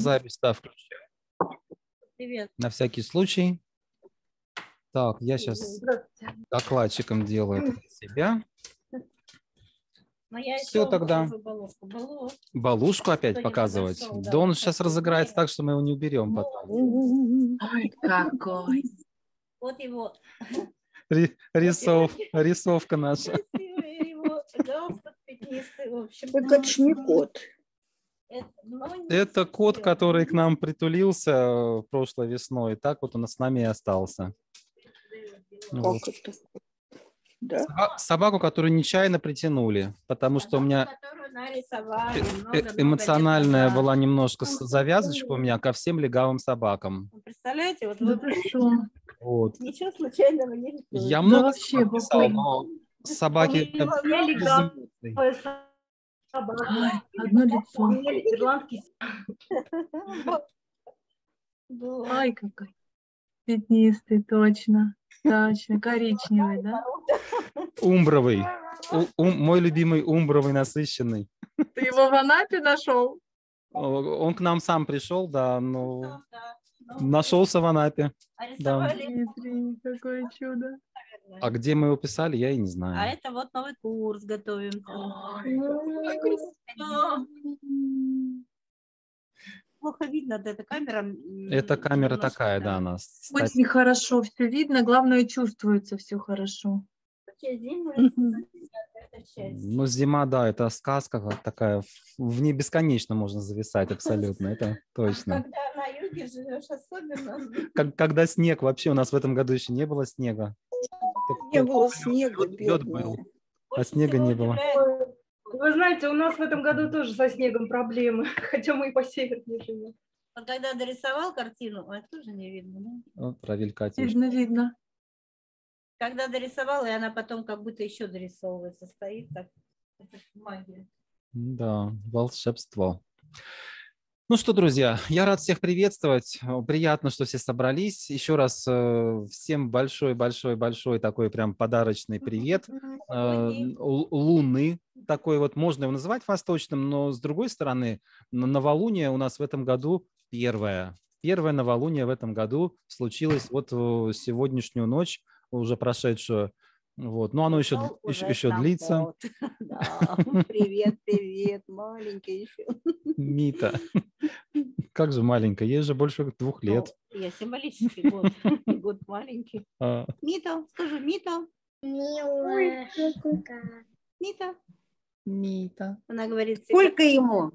Запись, да, включаю. Привет. На всякий случай. Так, я сейчас докладчиком делаю себя. Но ну, я Все тогда. Балушку. Балу. балушку опять что показывать. Нашел, да, он сейчас разыграется так, что мы его не уберем ну, потом. Ой, какой. Вот его. рисов, рисовка наша. Его галстук в общем. Так это ж не кот. Ну, это кот, который к нам притулился э, прошлой весной. Так вот он с нами и остался. Вот. Собаку, которую нечаянно притянули, потому что у меня э, э, эмоциональная была немножко ну, завязочка у ну. меня ко всем легавым собакам. Представляете, вот вы пришли. Вот. Ничего случайного не Я много да, вообще, писал, но собаки... Одно лицо. Ирландский. Ой, какой пятнистый, точно. Точно, коричневый, да? Умбровый. У, ум, мой любимый умбровый насыщенный. Ты его в Анапе нашел? Он к нам сам пришел, да, но нашелся в Анапе. А да. Какое чудо. А где мы его писали, я и не знаю. А это вот новый курс готовим. плохо видно, да, эта камера. Это камера такая, да, у нас. Очень хорошо все видно, главное чувствуется все хорошо. Ну, зима, да, это сказка такая, в ней бесконечно можно зависать абсолютно, это а точно. А когда на юге живешь особенно. Как, когда снег, вообще у нас в этом году еще не было снега. Не было снега, лед был, а снега не было. Вы знаете, у нас в этом году тоже со снегом проблемы, хотя мы и по севернее живем. Он когда дорисовал картину, это тоже не видно, да? Вот, ну, Правильно, Катя. Видно, видно. Когда дорисовал, и она потом как будто еще дорисовывается, стоит так. Это магия. Да, волшебство. Ну что, друзья, я рад всех приветствовать. Приятно, что все собрались. Еще раз э, всем большой-большой-большой такой прям подарочный привет. Э, луны такой вот, можно его называть восточным, но с другой стороны, новолуние у нас в этом году первое. Первое новолуние в этом году случилось вот в э, сегодняшнюю ночь, уже прошедшую. Вот, но оно еще, но еще, еще длится. Привет, привет, маленькая еще. Мита. Как же маленькая? Ей же больше двух лет. я символический год. Год маленький. А. Мита, скажи, Мита. Милашка. Мита. Мита. Она говорит... Сколько ему?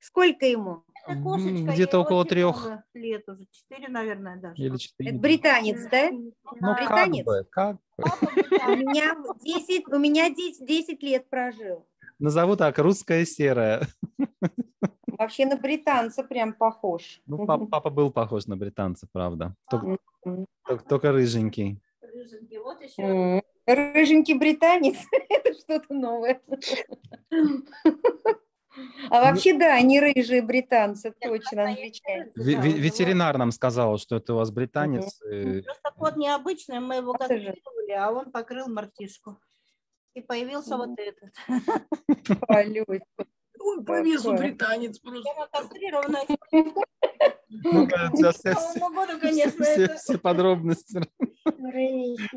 Сколько ему? кошечка. Где-то около трех. Лет уже, четыре, наверное, даже. Или четыре. Это британец, да? Ну, британец. Как бы, как бы. У меня 10, у меня 10, 10 лет прожил. Назову так, русская серая. Вообще на британца прям похож. Ну, папа, папа был похож на британца, правда. Только, только, только рыженький. Рыженький, вот еще. Рыженький британец, это что-то новое. А вообще, да, они рыжие британцы, точно, англичане. Ветеринар нам сказал, что это у вас британец. Э, ну, просто кот э. необычный, мы его кастрировали, а он покрыл мартишку. И появился вот этот. Полюська. Он повезу британец просто. Ну, да, все, конечно, все, все подробности. Ровесник.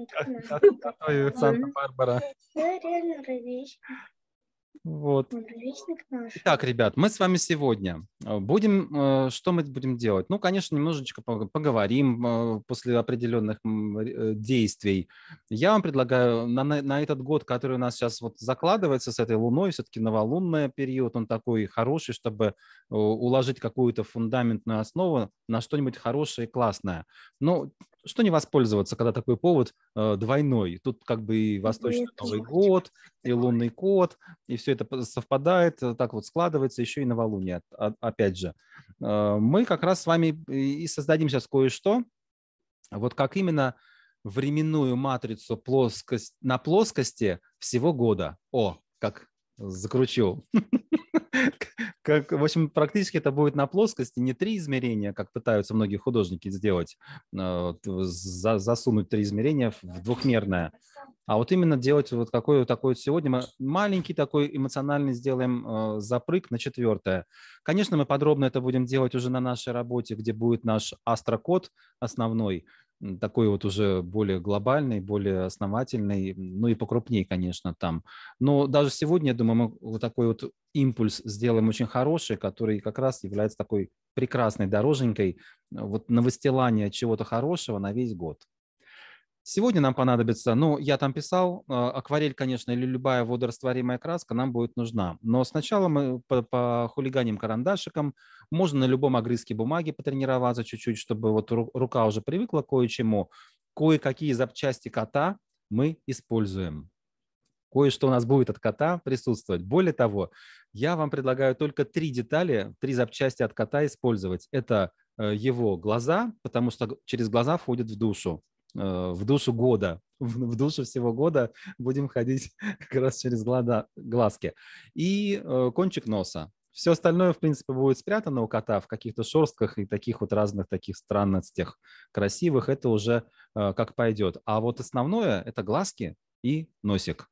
Санта-Барбара. Реально ровесник. Вот. Итак, ребят, мы с вами сегодня э, будем, э, что мы будем делать? Ну, конечно, немножечко поговорим э, после определенных действий. Я вам предлагаю на, на этот год, который у нас сейчас вот закладывается с этой луной, все-таки новолунный период, он такой хороший, чтобы уложить какую-то фундаментную основу на что-нибудь хорошее и классное. Ну, что не воспользоваться, когда такой повод э, двойной? Тут как бы и Восточный Новый год, и лунный код, и все все это совпадает, э, так вот складывается, еще и новолуние, а, а, опять же. Э, мы как раз с вами и создадим сейчас кое-что, вот как именно временную матрицу плоскость, на плоскости всего года. О, как закручу. Как, в общем, практически это будет на плоскости не три измерения, как пытаются многие художники сделать, э, засунуть три измерения в двухмерное. А вот именно делать вот такой вот такой вот сегодня мы маленький такой эмоциональный сделаем э, запрыг на четвертое. Конечно, мы подробно это будем делать уже на нашей работе, где будет наш астрокод основной, такой вот уже более глобальный, более основательный, ну и покрупнее, конечно, там. Но даже сегодня, я думаю, мы вот такой вот импульс сделаем очень хороший, который как раз является такой прекрасной дороженькой э, вот на выстилание чего-то хорошего на весь год. Сегодня нам понадобится, ну, я там писал, э, акварель, конечно, или любая водорастворимая краска нам будет нужна. Но сначала мы по, по хулиганим карандашикам, можно на любом огрызке бумаги потренироваться чуть-чуть, чтобы вот рука уже привыкла к кое-чему. Кое-какие запчасти кота мы используем. Кое-что у нас будет от кота присутствовать. Более того, я вам предлагаю только три детали, три запчасти от кота использовать. Это э, его глаза, потому что через глаза входит в душу Э, в душу года, в душу всего года будем ходить как раз через глада, глазки. И э, кончик носа. Все остальное, в принципе, будет спрятано у кота в каких-то шерстках и таких вот разных таких странностях красивых. Это уже э, как пойдет. А вот основное – это глазки, и носик.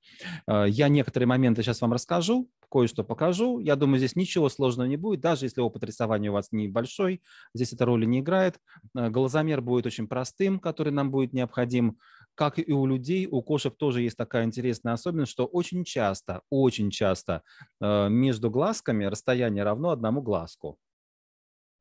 Э, я некоторые моменты сейчас вам расскажу, кое-что покажу. Я думаю, здесь ничего сложного не будет, даже если опыт рисования у вас небольшой, здесь эта роль не играет. Э, Глазомер будет очень простым, который нам будет необходим. Как и у людей, у кошек тоже есть такая интересная особенность, что очень часто, очень часто э, между глазками расстояние равно одному глазку.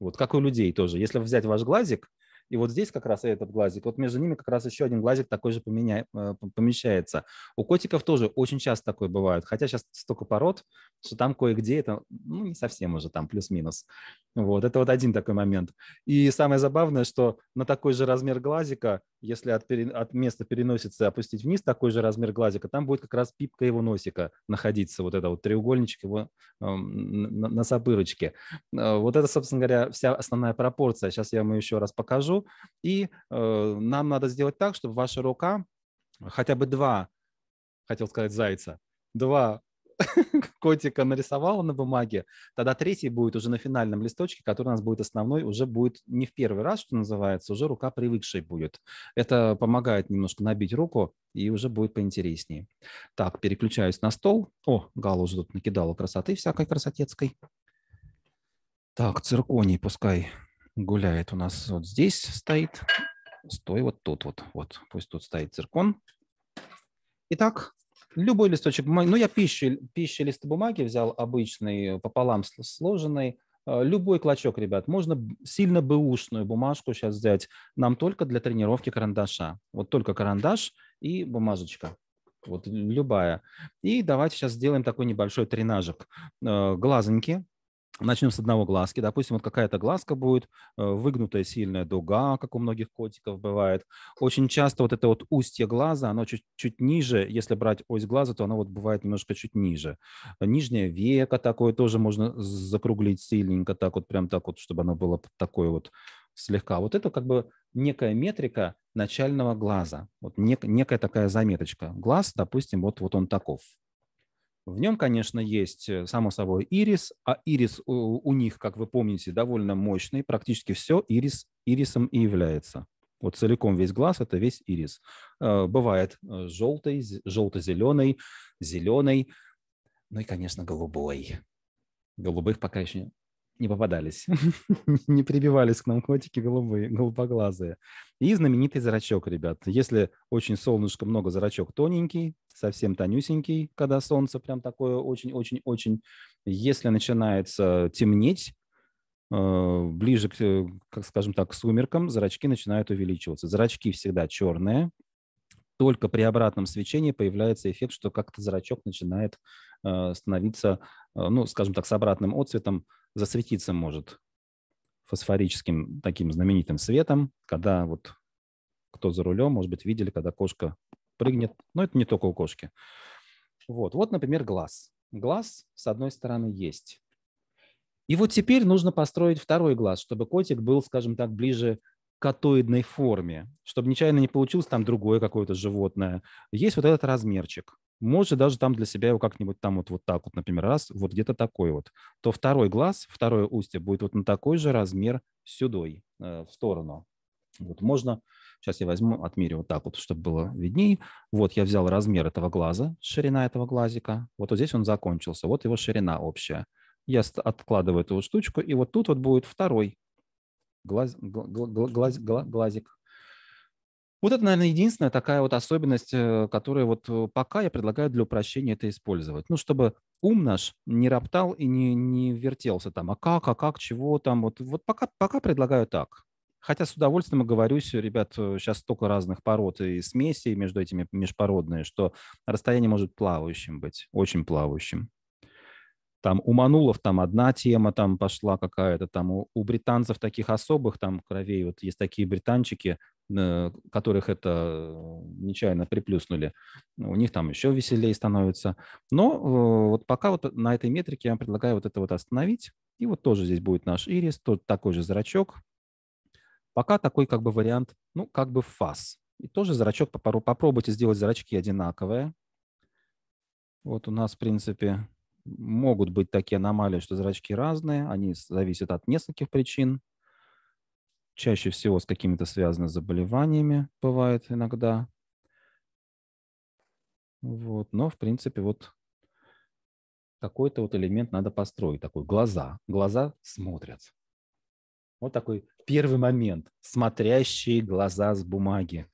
Вот как у людей тоже. Если взять ваш глазик – и вот здесь как раз этот глазик, вот между ними как раз еще один глазик такой же поменя... Э, помещается. У котиков тоже очень часто такое бывает, хотя сейчас столько пород, что там кое-где это, ну, не совсем уже там плюс-минус. Вот, это вот один такой момент. И самое забавное, что на такой же размер глазика если от, пере... от места переносится опустить вниз такой же размер глазика, там будет как раз пипка его носика находиться, вот это вот треугольничек его э, на, на вот это, собственно говоря, вся основная пропорция. Сейчас я вам ее еще раз покажу. И э, нам надо сделать так, чтобы ваша рука хотя бы два, хотел сказать зайца, два котика нарисовала на бумаге, тогда третий будет уже на финальном листочке, который у нас будет основной, уже будет не в первый раз, что называется, уже рука привыкшей будет. Это помогает немножко набить руку, и уже будет поинтереснее. Так, переключаюсь на стол. О, Гала уже тут накидала красоты всякой красотецкой. Так, цирконий пускай гуляет у нас вот здесь стоит. Стой вот тут вот. Вот, пусть тут стоит циркон. Итак, Любой листочек бумаги. Ну, я пищи, пищи лист бумаги взял обычный, пополам сложенный. Э, любой клочок, ребят, можно сильно бы ушную бумажку сейчас взять. Нам только для тренировки карандаша. Вот только карандаш и бумажечка. Вот любая. И давайте сейчас сделаем такой небольшой тренажик. Э, глазоньки Начнем с одного глазки. Допустим, вот какая-то глазка будет, э, выгнутая сильная дуга, как у многих котиков бывает. Очень часто вот это вот устье глаза, оно чуть-чуть ниже. Если брать ось глаза, то оно вот бывает немножко чуть ниже. Нижнее веко такое тоже можно закруглить сильненько, так вот прям так вот, чтобы оно было такое вот слегка. Вот это как бы некая метрика начального глаза. Вот нек, некая такая заметочка. Глаз, допустим, вот, вот он таков. В нем, конечно, есть, э, само собой, ирис, а ирис у, у них, как вы помните, довольно мощный, практически все ирис, ирисом и является. Вот целиком весь глаз – это весь ирис. Э, бывает э, желтый, желто-зеленый, зеленый, ну и, конечно, голубой. Голубых пока еще не попадались, не прибивались к нам котики голубые, голубоглазые. И знаменитый зрачок, ребят. Если очень солнышко много, зрачок тоненький, совсем тонюсенький, когда солнце прям такое очень-очень-очень. Если начинается темнеть, э, ближе, к, э, как скажем так, к сумеркам, зрачки начинают увеличиваться. Зрачки всегда черные, только при обратном свечении появляется эффект, что как-то зрачок начинает э, становиться, ну, скажем так, с обратным отцветом засветиться может фосфорическим таким знаменитым светом, когда вот кто за рулем, может быть, видели, когда кошка прыгнет. Но это не только у кошки. Вот, вот например, глаз. Глаз, с одной стороны, есть. И вот теперь нужно построить второй глаз, чтобы котик был, скажем так, ближе к катоидной форме, чтобы нечаянно не получилось там другое какое-то животное. Есть вот этот размерчик может даже там для себя его как-нибудь там вот, вот так вот, например, раз, вот где-то такой вот, то второй глаз, второе устье будет вот на такой же размер сюдой, э, в сторону. Вот можно, сейчас я возьму, отмерю вот так вот, чтобы было виднее. Вот я взял размер этого глаза, ширина этого глазика. Вот, вот здесь он закончился, вот его ширина общая. Я откладываю эту штучку, и вот тут вот будет второй глаз, гла, глаз, глазик. Вот это, наверное, единственная такая вот особенность, э, которую вот э, пока я предлагаю для упрощения это использовать. Ну, чтобы ум наш не роптал и не, не вертелся там, а как, а как, чего там. Вот, вот пока, пока предлагаю так. Хотя с удовольствием оговорюсь, ребят, сейчас э, столько разных пород и смесей между этими межпородные, что расстояние может плавающим быть, очень плавающим. Там у Манулов там одна тема там пошла какая-то, там у, у британцев таких особых там кровей, вот есть такие британчики, э, которых это э, нечаянно приплюснули, у них там еще веселее становится. Но э, вот пока вот на этой метрике я вам предлагаю вот это вот остановить. И вот тоже здесь будет наш ирис, тот такой же зрачок. Пока такой как бы вариант, ну, как бы фас. И тоже зрачок, попробуйте сделать зрачки одинаковые. Вот у нас, в принципе, могут быть такие аномалии, что зрачки разные, они зависят от нескольких причин. Чаще всего с какими-то связанными заболеваниями, бывает иногда. Вот. Но, в принципе, вот какой-то вот элемент надо построить, такой глаза. Глаза смотрят. Вот такой первый момент. Смотрящие глаза с бумаги.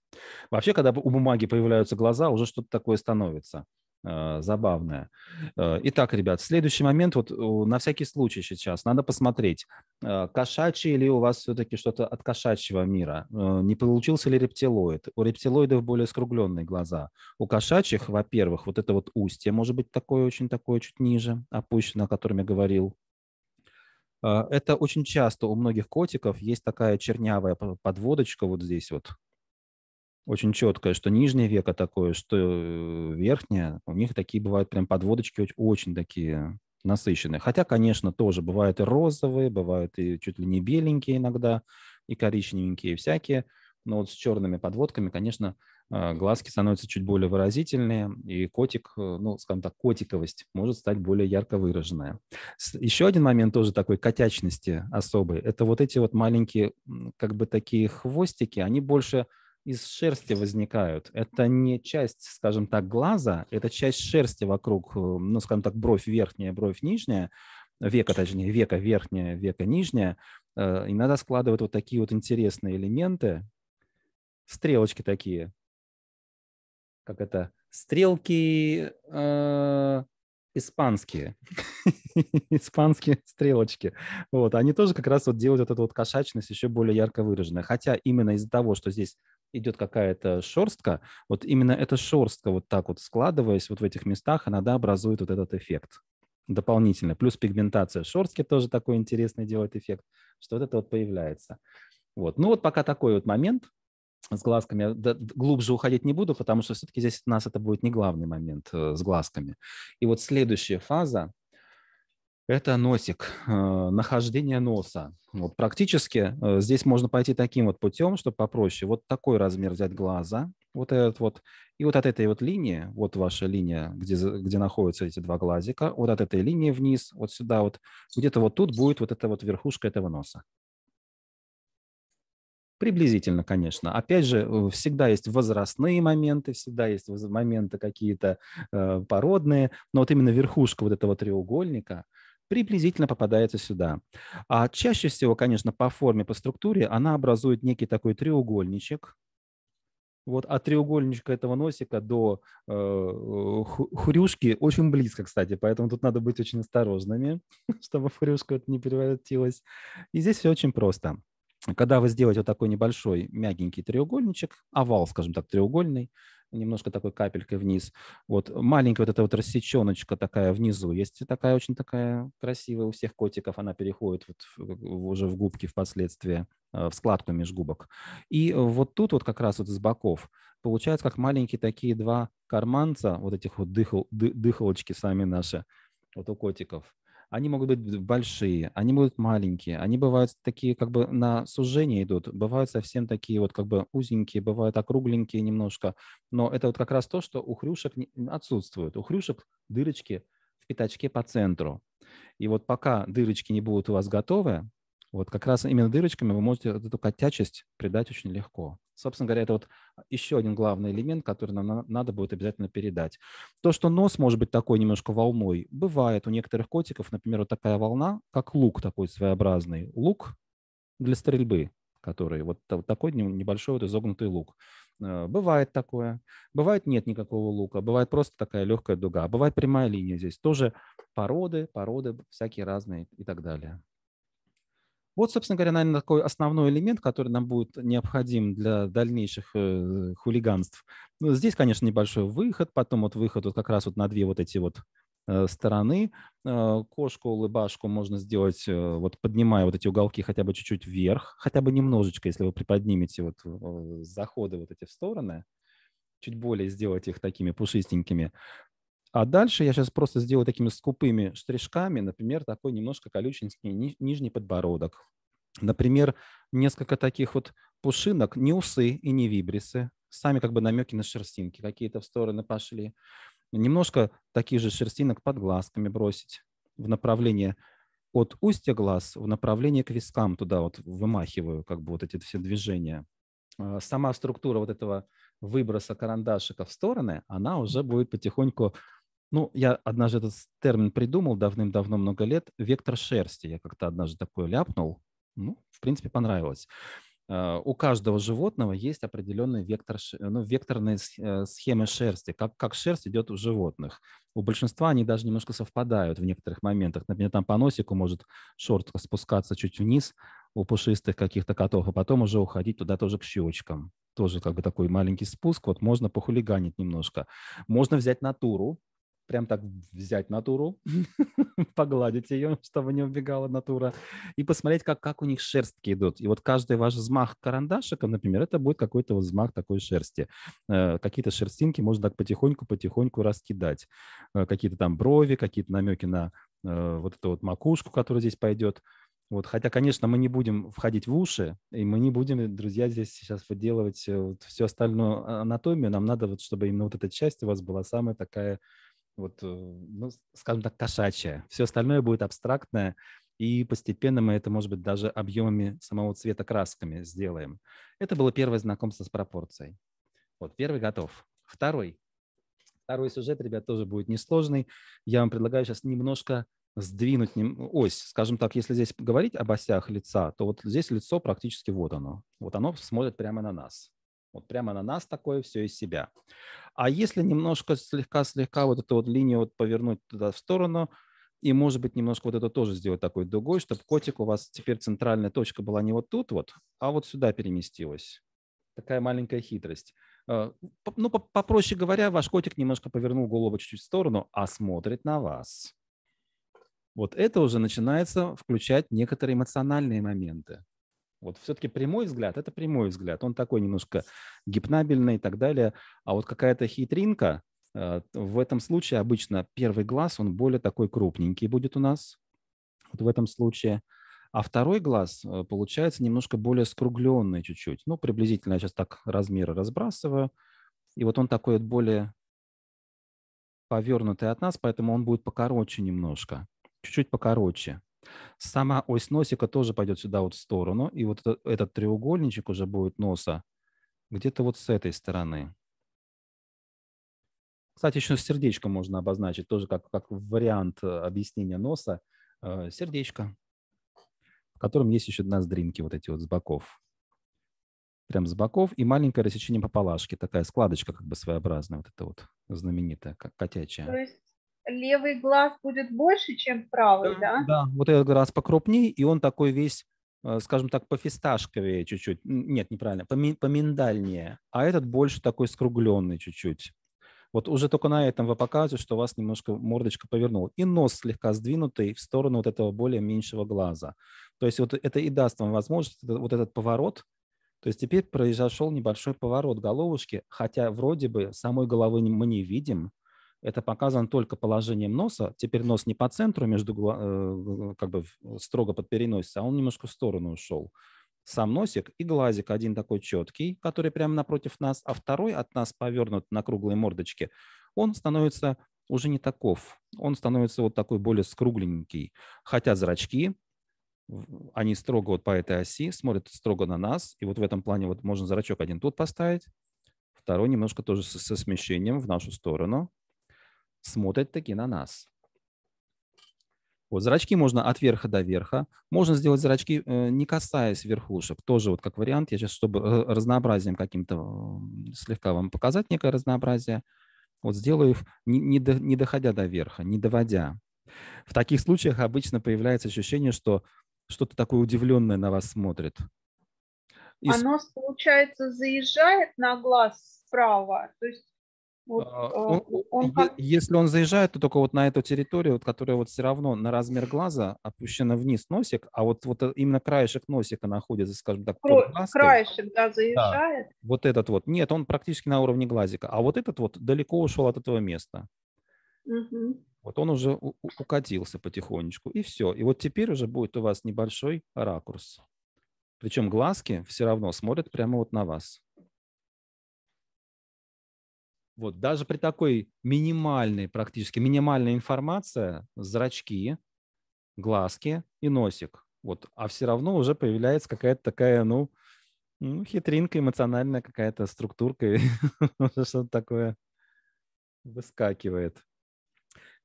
Вообще, когда у бумаги появляются глаза, уже что-то такое становится – а, забавная. Э, итак, ребят, следующий момент, вот на всякий случай сейчас, надо посмотреть, а, кошачий или у вас все-таки что-то от кошачьего мира, э, не получился ли рептилоид. У рептилоидов более скругленные глаза. У кошачьих, во-первых, вот это вот устье, может быть, такое очень такое чуть ниже, опущено, о котором я говорил. А, это очень часто у многих котиков есть такая чернявая подводочка вот здесь вот, очень четкое, что нижнее веко такое, что э, верхнее. У них такие бывают прям подводочки очень такие насыщенные. Хотя, конечно, тоже бывают и розовые, бывают и чуть ли не беленькие иногда, и коричневенькие всякие. Но вот с черными подводками, конечно, э, глазки становятся чуть более выразительные, и котик, э, ну, скажем так, котиковость может стать более ярко выраженная. Еще один момент тоже такой котячности особый – это вот эти вот маленькие, как бы такие хвостики, они больше – из шерсти возникают. Это не часть, скажем так, глаза, это часть шерсти вокруг, э, ну, скажем так, бровь верхняя, бровь нижняя, века, точнее, века верхняя, века нижняя. Э, И надо складывать вот такие вот интересные элементы, стрелочки такие, как это, стрелки э, испанские, испанские стрелочки. Вот, они тоже как раз вот делают вот эту вот кошачность еще более ярко выраженной. Хотя именно из-за того, что здесь идет какая-то шерстка, вот именно эта шерстка вот так вот складываясь вот в этих местах, она, да, образует вот этот эффект дополнительно. Плюс пигментация шерстки тоже такой интересный делает эффект, что вот это вот появляется. Вот. Ну вот пока такой вот момент с глазками. Я глубже уходить не буду, потому что все-таки здесь у нас это будет не главный момент э, с глазками. И вот следующая фаза, это носик, э, нахождение носа. Вот практически э, здесь можно пойти таким вот путем, чтобы попроще. Вот такой размер взять глаза, вот этот вот. И вот от этой вот линии, вот ваша линия, где, где находятся эти два глазика, вот от этой линии вниз, вот сюда вот, где-то вот тут будет вот эта вот верхушка этого носа. Приблизительно, конечно. Опять же, всегда есть возрастные моменты, всегда есть моменты какие-то э, породные, но вот именно верхушка вот этого треугольника – приблизительно попадается сюда. А чаще всего, конечно, по форме, по структуре она образует некий такой треугольничек, вот от треугольничка этого носика до э, э хрюшки очень близко, кстати, поэтому тут надо быть очень осторожными, чтобы в это не превратилось. И здесь все очень просто. Когда вы сделаете вот такой небольшой мягенький треугольничек, овал, скажем так, треугольный, немножко такой капелькой вниз. Вот маленькая вот эта вот рассеченочка такая внизу. Есть такая очень такая красивая у всех котиков. Она переходит вот в, уже в губки впоследствии, э, в складку межгубок. И вот тут вот как раз вот с боков получается как маленькие такие два карманца, вот этих вот дыхал, дыхалочки сами наши, вот у котиков. Они могут быть большие, они будут маленькие, они бывают такие как бы на сужение идут, бывают совсем такие вот как бы узенькие, бывают округленькие немножко. Но это вот как раз то, что у хрюшек отсутствует. У хрюшек дырочки в пятачке по центру. И вот пока дырочки не будут у вас готовы, вот как раз именно дырочками вы можете вот эту котячесть придать очень легко. Собственно говоря, это вот еще один главный элемент, который нам надо будет обязательно передать. То, что нос может быть такой немножко волной, бывает у некоторых котиков, например, вот такая волна, как лук такой своеобразный. Лук для стрельбы, который вот, вот такой небольшой вот изогнутый лук. Э, бывает такое. Бывает нет никакого лука. Бывает просто такая легкая дуга. Бывает прямая линия здесь. Тоже породы, породы всякие разные и так далее. Вот, собственно говоря, наверное, такой основной элемент, который нам будет необходим для дальнейших э, хулиганств. Ну, здесь, конечно, небольшой выход, потом вот выход вот как раз вот на две вот эти вот э, стороны. Э, кошку, улыбашку можно сделать, вот поднимая вот эти уголки хотя бы чуть-чуть вверх, хотя бы немножечко, если вы приподнимете вот заходы вот эти в стороны, чуть более сделать их такими пушистенькими. А дальше я сейчас просто сделаю такими скупыми штришками, например, такой немножко колюченький нижний подбородок. Например, несколько таких вот пушинок, не усы и не вибрисы, сами как бы намеки на шерстинки какие-то в стороны пошли. Немножко таких же шерстинок под глазками бросить в направлении от устья глаз в направлении к вискам туда вот вымахиваю как бы вот эти все движения. А сама структура вот этого выброса карандашика в стороны, она уже будет потихоньку ну, я однажды этот термин придумал давным-давно, много лет. Вектор шерсти. Я как-то однажды такое ляпнул. Ну, в принципе, понравилось. Э, у каждого животного есть определенный вектор, ну, векторные э, схемы шерсти, как, как шерсть идет у животных. У большинства они даже немножко совпадают в некоторых моментах. Например, там по носику может шортка спускаться чуть вниз у пушистых каких-то котов, а потом уже уходить туда тоже к щечкам. Тоже как бы такой маленький спуск. Вот можно похулиганить немножко. Можно взять натуру, прям так взять натуру, погладить ее, чтобы не убегала натура, и посмотреть, как, как у них шерстки идут. И вот каждый ваш взмах карандашика, например, это будет какой-то вот взмах такой шерсти. Э, какие-то шерстинки можно так потихоньку-потихоньку раскидать. Э, какие-то там брови, какие-то намеки на э, вот эту вот макушку, которая здесь пойдет. Вот, хотя, конечно, мы не будем входить в уши, и мы не будем, друзья, здесь сейчас выделывать э, вот всю остальную а-, анатомию. Нам надо, вот, чтобы именно вот эта часть у вас была самая такая вот, э, ну, скажем так, кошачье. Все остальное будет абстрактное, и постепенно мы это, может быть, даже объемами самого цвета красками сделаем. Это было первое знакомство с пропорцией. Вот, первый готов. Второй. Второй сюжет, ребят, тоже будет несложный. Я вам предлагаю сейчас немножко сдвинуть ну, ось. Скажем так, если здесь говорить об осях лица, то вот здесь лицо практически вот оно. Вот оно смотрит прямо на нас. Вот прямо на нас такое все из себя. А если немножко слегка-слегка вот эту вот линию вот повернуть туда в сторону, и, может быть, немножко вот это тоже сделать такой дугой, чтобы котик у вас теперь центральная точка была не вот тут вот, а вот сюда переместилась. Такая маленькая хитрость. Э, ну, попроще говоря, ваш котик немножко повернул голову чуть-чуть в сторону, а смотрит на вас. Вот это уже начинается включать некоторые эмоциональные моменты. Вот все-таки прямой взгляд – это прямой взгляд. Он такой немножко гипнабельный и так далее. А вот какая-то хитринка, э, в этом случае обычно первый глаз, он более такой крупненький будет у нас. Вот в этом случае. А второй глаз э, получается немножко более скругленный чуть-чуть. Ну, приблизительно я сейчас так размеры разбрасываю. И вот он такой вот более повернутый от нас, поэтому он будет покороче немножко. Чуть-чуть покороче. Сама ось носика тоже пойдет сюда вот в сторону, и вот этот, этот треугольничек уже будет носа где-то вот с этой стороны. Кстати, еще сердечко можно обозначить, тоже как, как вариант э, объяснения носа. Э, сердечко, в котором есть еще ноздринки вот эти вот с боков. Прям с боков и маленькое рассечение пополашки, такая складочка как бы своеобразная, вот эта вот знаменитая, как котячая. То есть левый глаз будет больше, чем правый, да? Да, да. вот этот глаз покрупнее, и он такой весь э, скажем так, по фисташковее чуть-чуть. Нет, неправильно, поминдальнее. А этот больше такой скругленный чуть-чуть. Вот уже только на этом вы показываете, что у вас немножко мордочка повернула. И нос слегка сдвинутый в сторону вот этого более меньшего глаза. То есть вот это и даст вам возможность, вот этот поворот. То есть теперь произошел небольшой поворот головушки, хотя вроде бы самой головы мы не видим, это показано только положением носа. Теперь нос не по центру, между, э, как бы строго под переносицей, а он немножко в сторону ушел. Сам носик и глазик один такой четкий, который прямо напротив нас, а второй от нас повернут на круглой мордочке, он становится уже не таков. Он становится вот такой более скругленький. Хотя зрачки, они строго вот по этой оси, смотрят строго на нас. И вот в этом плане вот можно зрачок один тут поставить, второй немножко тоже со смещением в нашу сторону смотрят таки на нас. Вот зрачки можно от верха до верха. Можно сделать зрачки, э, не касаясь верхушек. Тоже вот как вариант. Я сейчас, чтобы э, разнообразием каким-то э, слегка вам показать некое разнообразие, вот сделаю их, не, не, доходя до верха, не доводя. В таких случаях обычно появляется ощущение, что что-то такое удивленное на вас смотрит. И... Оно, получается, заезжает на глаз справа, то есть а, э, он, он как... Если он заезжает, то только вот на эту территорию, вот, которая вот все равно на размер глаза опущена вниз носик, а вот, вот э, именно краешек носика находится, скажем так, Кро... под глазкой. Краешек, да, заезжает. Да, вот этот вот. Нет, он практически на уровне глазика. А вот этот вот далеко ушел от этого места. Угу. Вот он уже укатился потихонечку, и все. И вот теперь уже будет у вас небольшой ракурс. Причем глазки все равно смотрят прямо вот на вас. Вот, даже при такой минимальной, практически минимальной информации, зрачки, глазки и носик. Вот, а все равно уже появляется какая-то такая, ну, ну хитринка эмоциональная какая-то структурка, что-то такое выскакивает.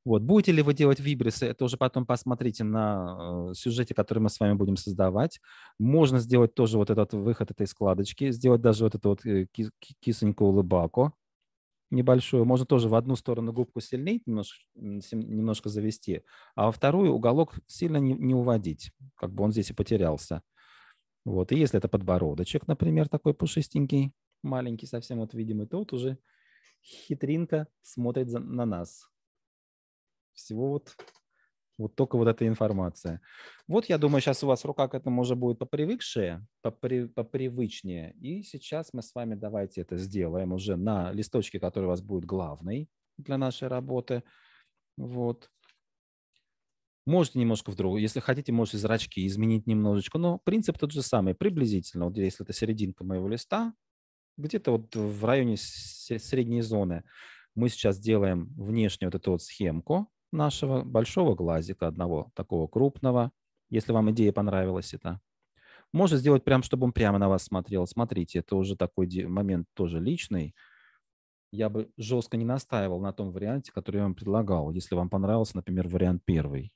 Вот. Будете ли вы делать вибрисы, это уже потом посмотрите на э, сюжете, который мы с вами будем создавать. Можно сделать тоже вот этот выход этой складочки, сделать даже вот эту вот э, кисоньку-улыбаку небольшую, можно тоже в одну сторону губку сильнее немножко, немножко завести, а во вторую уголок сильно не, не уводить, как бы он здесь и потерялся. Вот, и если это подбородочек, например, такой пушистенький, маленький совсем вот видимый, то вот уже хитринка смотрит на нас. Всего вот вот только вот эта информация. Вот, я думаю, сейчас у вас рука к этому уже будет попривыкшая, попри, попривычнее. И сейчас мы с вами давайте это сделаем уже на листочке, который у вас будет главный для нашей работы. Вот. Можете немножко вдруг, если хотите, можете зрачки изменить немножечко, но принцип тот же самый, приблизительно. Вот если это серединка моего листа, где-то вот в районе средней зоны мы сейчас делаем внешнюю вот эту вот схемку, нашего большого глазика, одного такого крупного, если вам идея понравилась это. Можно сделать прям, чтобы он прямо на вас смотрел. Смотрите, это уже такой момент тоже личный. Я бы жестко не настаивал на том варианте, который я вам предлагал, если вам понравился, например, вариант первый.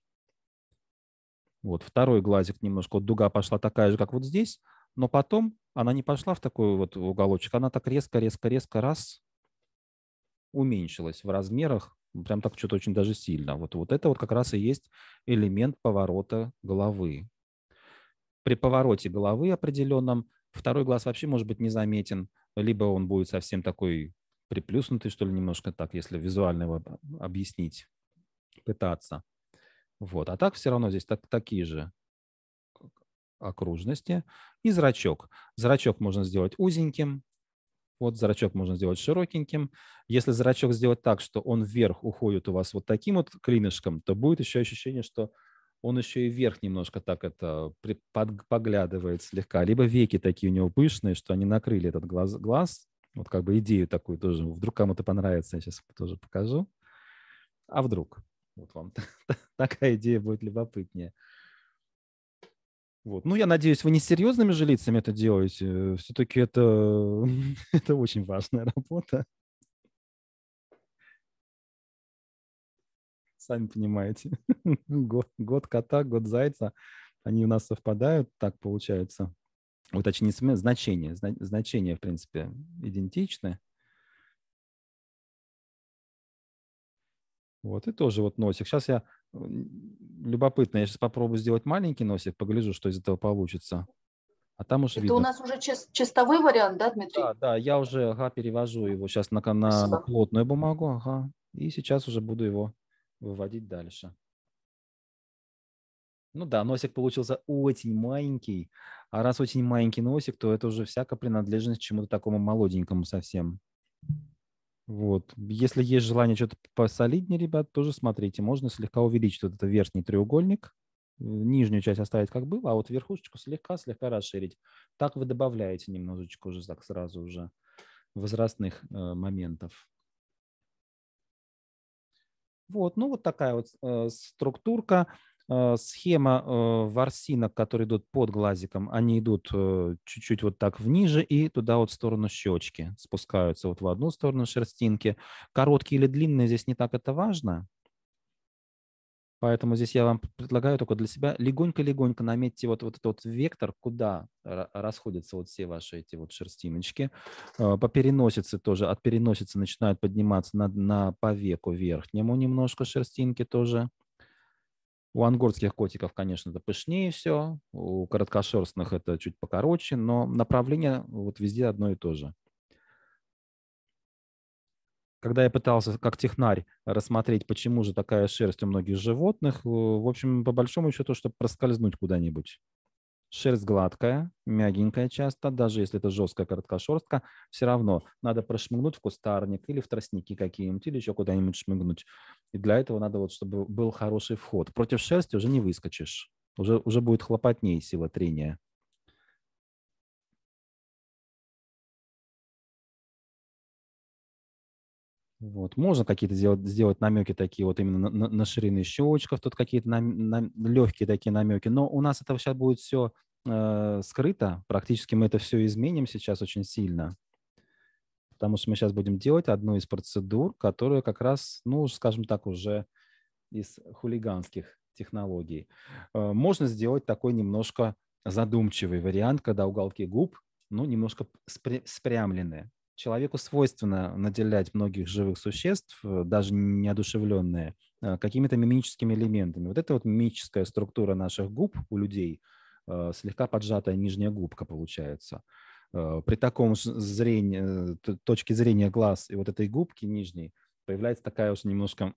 Вот второй глазик немножко, вот дуга пошла такая же, как вот здесь, но потом она не пошла в такой вот уголочек, она так резко, резко, резко раз уменьшилась в размерах, Прям так что-то очень даже сильно. Вот, вот это вот как раз и есть элемент поворота головы. При повороте головы определенном второй глаз вообще может быть незаметен, либо он будет совсем такой приплюснутый, что ли, немножко так, если визуально его объяснить, пытаться. Вот. А так все равно здесь так, такие же окружности. И зрачок. Зрачок можно сделать узеньким, вот зрачок можно сделать широкеньким. Если зрачок сделать так, что он вверх уходит у вас вот таким вот клинышком, то будет еще ощущение, что он еще и вверх немножко так это поглядывает слегка. Либо веки такие у него пышные, что они накрыли этот глаз, глаз. Вот как бы идею такую тоже. Вдруг кому-то понравится, я сейчас тоже покажу. А вдруг? Вот вам такая идея будет любопытнее. Вот. Ну, я надеюсь, вы не с серьезными же лицами это делаете. Все-таки это, это очень важная работа. Сами понимаете. год, год кота, год зайца. Они у нас совпадают, так получается. Вот, точнее, значение, значение, в принципе, идентичны. Вот, и тоже вот носик. Сейчас я, любопытно, я сейчас попробую сделать маленький носик, погляжу, что из этого получится. А там уже Это видно. у нас уже чистовый вариант, да, Дмитрий? Да, да, я уже, ага, перевожу его сейчас на, на, плотную бумагу, ага. И сейчас уже буду его выводить дальше. Ну да, носик получился очень маленький. А раз очень маленький носик, то это уже всякая принадлежность к чему-то такому молоденькому совсем. Вот. Если есть желание что-то посолиднее, ребят, тоже смотрите. Можно слегка увеличить вот этот верхний треугольник, нижнюю часть оставить как было, а вот верхушечку слегка-слегка расширить. Так вы добавляете немножечко уже так сразу уже возрастных э, моментов. Вот, ну вот такая вот э, структурка. Э, схема э, ворсинок, которые идут под глазиком, они идут э, чуть-чуть вот так вниже и туда вот в сторону щечки спускаются, вот в одну сторону шерстинки. Короткие или длинные здесь не так это важно, Поэтому здесь я вам предлагаю только для себя легонько-легонько наметьте вот, вот этот вектор, куда расходятся вот все ваши эти вот шерстиночки. По переносице тоже, от переносицы начинают подниматься на, на по веку верхнему немножко шерстинки тоже. У ангорских котиков, конечно, это пышнее все, у короткошерстных это чуть покороче, но направление вот везде одно и то же. Когда я пытался как технарь рассмотреть, почему же такая шерсть у многих животных, э, в общем, по большому счету, чтобы проскользнуть куда-нибудь. Шерсть гладкая, мягенькая часто, даже если это жесткая короткошерстка, все равно надо прошмыгнуть в кустарник или в тростники какие-нибудь, или еще куда-нибудь шмыгнуть. И для этого надо вот, чтобы был хороший вход. Против шерсти уже не выскочишь, уже, уже будет хлопотнее сила трения. Вот. Можно какие-то сделать, сделать намеки такие вот именно на, на ширины щелочков, тут какие-то нам, нам, легкие такие намеки, но у нас это сейчас будет все э, скрыто, практически мы это все изменим сейчас очень сильно, потому что мы сейчас будем делать одну из процедур, которая как раз, ну, скажем так, уже из хулиганских технологий. Э, можно сделать такой немножко задумчивый вариант, когда уголки губ, ну, немножко спрямлены, Человеку свойственно наделять многих живых существ, э, даже неодушевленные, э, какими-то мимическими элементами. Вот эта вот мимическая структура наших губ у людей, э, слегка поджатая нижняя губка получается. При таком зрении, точке зрения глаз и вот этой губки нижней появляется такая уж немножко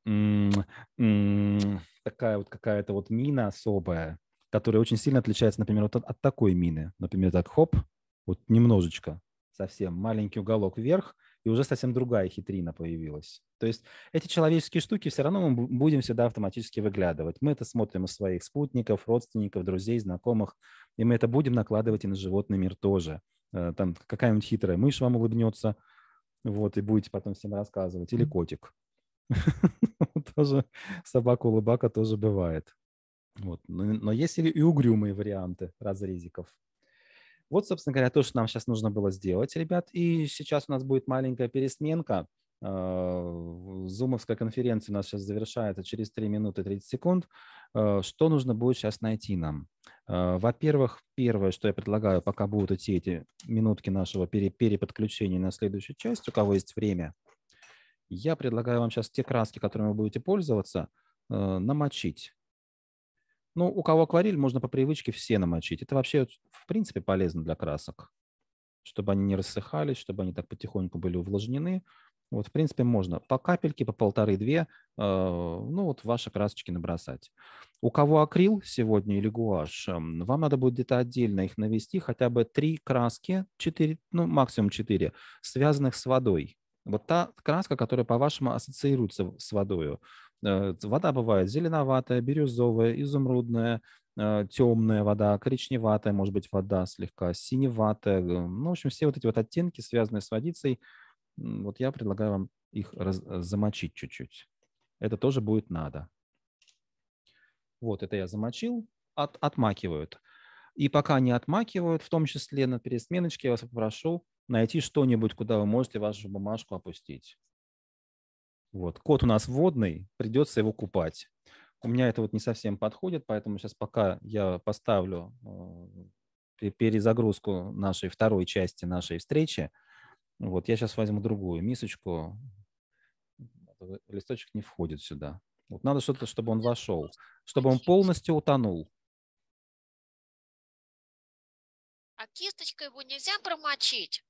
такая вот какая-то вот мина особая, которая очень сильно отличается, например, вот от, от такой мины. Например, так хоп, вот немножечко совсем маленький уголок вверх, и уже совсем другая хитрина появилась. То есть эти человеческие штуки все равно мы будем всегда автоматически выглядывать. Мы это смотрим у своих спутников, родственников, друзей, знакомых, и мы это будем накладывать и на животный мир тоже. Э, там какая-нибудь хитрая мышь вам улыбнется, вот, и будете потом всем рассказывать, или котик. Тоже собака-улыбака тоже бывает. Вот. Но есть и угрюмые варианты разрезиков. Вот, собственно говоря, то, что нам сейчас нужно было сделать, ребят. И сейчас у нас будет маленькая пересменка. Э, зумовская конференция у нас сейчас завершается через 3 минуты 30 секунд. Э, что нужно будет сейчас найти нам? Э, во-первых, первое, что я предлагаю, пока будут идти эти минутки нашего переподключения на следующую часть, у кого есть время, я предлагаю вам сейчас те краски, которыми вы будете пользоваться, намочить. Ну, у кого акварель, можно по привычке все намочить. Это вообще, в принципе, полезно для красок, чтобы они не рассыхались, чтобы они так потихоньку были увлажнены. Вот, в принципе, можно по капельке, по полторы-две, э, ну, вот ваши красочки набросать. У кого акрил сегодня или гуашь, э, вам надо будет где-то отдельно их навести, хотя бы три краски, четыре, ну, максимум четыре, связанных с водой. Вот та краска, которая по-вашему ассоциируется с водой. Э, вода бывает зеленоватая, бирюзовая, изумрудная, э, темная вода, коричневатая, может быть, вода слегка синеватая. Ну, в общем, все вот эти вот оттенки, связанные с водицей, вот я предлагаю вам их раз- э, замочить чуть-чуть. Это тоже будет надо. Вот это я замочил, от, отмакивают. И пока не отмакивают, в том числе на пересменочке, я вас попрошу найти что-нибудь, куда вы можете вашу бумажку опустить. Вот. Кот у нас водный, придется его купать. У меня это вот не совсем подходит, поэтому сейчас пока я поставлю э, перезагрузку нашей второй части нашей встречи. Вот я сейчас возьму другую мисочку. Э, листочек не входит сюда. Вот надо что-то, чтобы он вошел, чтобы он полностью утонул. А кисточкой его нельзя промочить?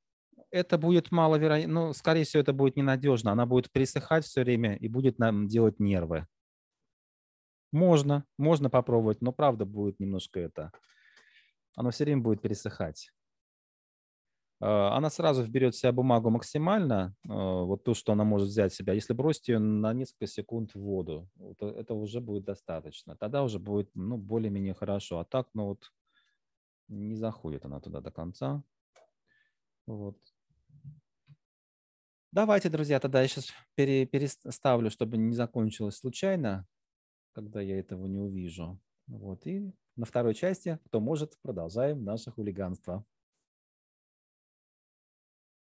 это будет мало вероятно, ну, скорее всего, это будет ненадежно. Она будет пересыхать все время и будет нам делать нервы. Можно, можно попробовать, но правда будет немножко это. Она все время будет пересыхать. А, она сразу вберет в себя бумагу максимально, а, вот то, что она может взять в себя. Если бросить ее на несколько секунд в воду, вот э, это уже будет достаточно. Тогда уже будет ну, более-менее хорошо. А так, ну вот не заходит она туда до конца. Вот. Давайте, друзья, тогда я сейчас пере, переставлю, чтобы не закончилось случайно, когда я этого не увижу. Вот. И на второй части, кто может, продолжаем наше хулиганство.